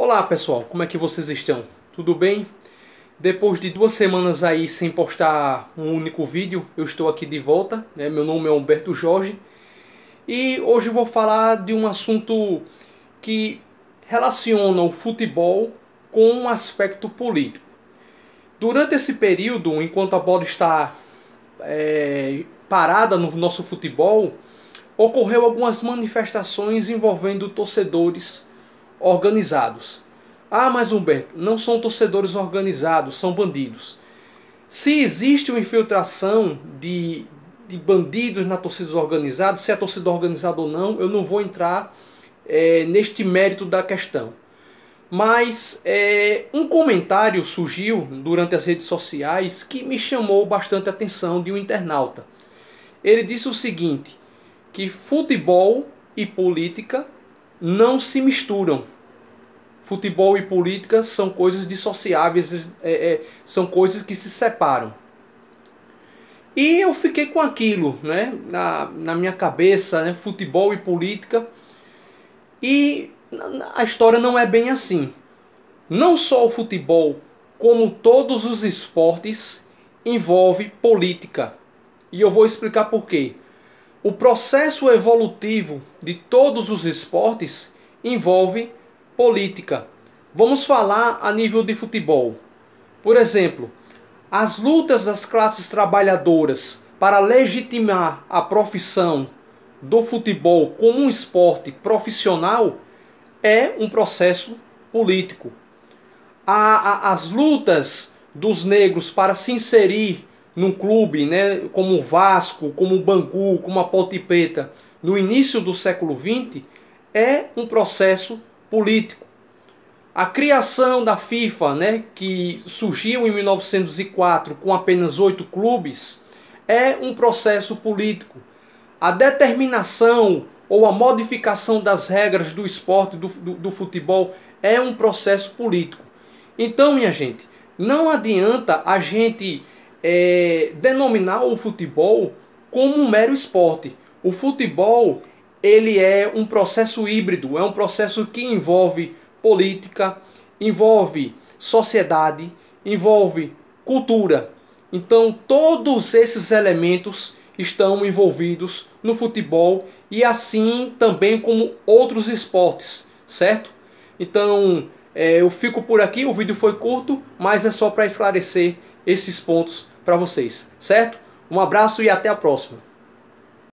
Olá pessoal, como é que vocês estão? Tudo bem? Depois de duas semanas aí sem postar um único vídeo, eu estou aqui de volta. Né? Meu nome é Humberto Jorge e hoje vou falar de um assunto que relaciona o futebol com um aspecto político. Durante esse período, enquanto a bola está é, parada no nosso futebol, ocorreu algumas manifestações envolvendo torcedores organizados. Ah, mas Humberto, não são torcedores organizados, são bandidos. Se existe uma infiltração de, de bandidos na torcida organizada, se é torcida organizada ou não, eu não vou entrar é, neste mérito da questão. Mas é, um comentário surgiu durante as redes sociais que me chamou bastante a atenção de um internauta. Ele disse o seguinte: que futebol e política não se misturam. Futebol e política são coisas dissociáveis, é, é, são coisas que se separam. E eu fiquei com aquilo né, na, na minha cabeça, né, futebol e política. E a história não é bem assim. Não só o futebol, como todos os esportes, envolve política. E eu vou explicar por quê. O processo evolutivo de todos os esportes envolve política. Vamos falar a nível de futebol. Por exemplo, as lutas das classes trabalhadoras para legitimar a profissão do futebol como um esporte profissional é um processo político. A, a, as lutas dos negros para se inserir num clube né, como o Vasco, como o Bangu, como a Ponte Preta, no início do século XX, é um processo político. A criação da FIFA, né, que surgiu em 1904 com apenas oito clubes, é um processo político. A determinação ou a modificação das regras do esporte, do, do, do futebol, é um processo político. Então, minha gente, não adianta a gente é, denominar o futebol como um mero esporte. O futebol ele é um processo híbrido, é um processo que envolve política, envolve sociedade, envolve cultura. Então todos esses elementos estão envolvidos no futebol e assim também como outros esportes, certo? Então é, eu fico por aqui, o vídeo foi curto, mas é só para esclarecer esses pontos para vocês, certo? Um abraço e até a próxima.